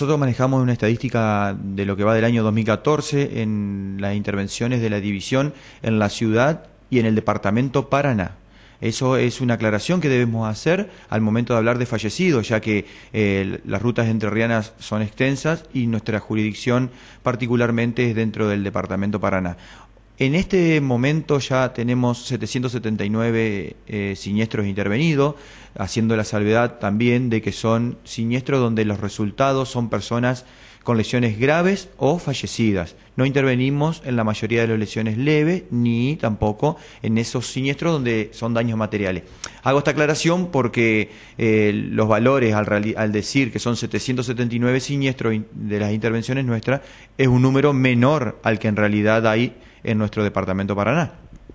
Nosotros manejamos una estadística de lo que va del año 2014 en las intervenciones de la división en la ciudad y en el departamento Paraná. Eso es una aclaración que debemos hacer al momento de hablar de fallecidos, ya que eh, las rutas entrerrianas son extensas y nuestra jurisdicción particularmente es dentro del departamento Paraná. En este momento ya tenemos 779 eh, siniestros intervenidos, haciendo la salvedad también de que son siniestros donde los resultados son personas con lesiones graves o fallecidas. No intervenimos en la mayoría de las lesiones leves ni tampoco en esos siniestros donde son daños materiales. Hago esta aclaración porque eh, los valores al, al decir que son 779 siniestros de las intervenciones nuestras es un número menor al que en realidad hay en nuestro departamento Paraná.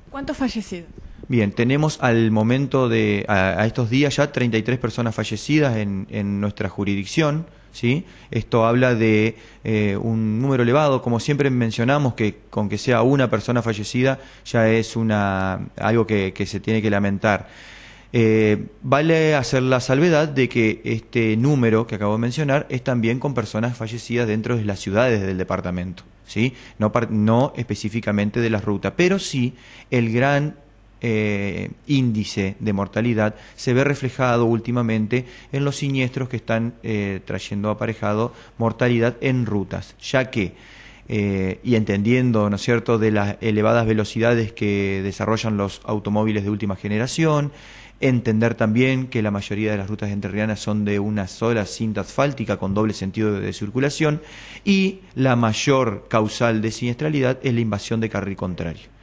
¿Cuántos fallecidos? Bien, tenemos al momento de, a, estos días ya 33 personas fallecidas en, nuestra jurisdicción. ¿sí? Esto habla de eh, un número elevado, como siempre mencionamos, que con que sea una persona fallecida ya es una, algo que, se tiene que lamentar. Eh, vale hacer la salvedad de que este número que acabo de mencionar es también con personas fallecidas dentro de las ciudades del departamento no, específicamente de la ruta, pero sí el gran eh, índice de mortalidad se ve reflejado últimamente en los siniestros que están eh, trayendo aparejado mortalidad en rutas, ya que eh, y entendiendo, ¿no es cierto?, de las elevadas velocidades que desarrollan los automóviles de última generación, entender también que la mayoría de las rutas enterrianas son de una sola cinta asfáltica con doble sentido de circulación y la mayor causal de siniestralidad es la invasión de carril contrario.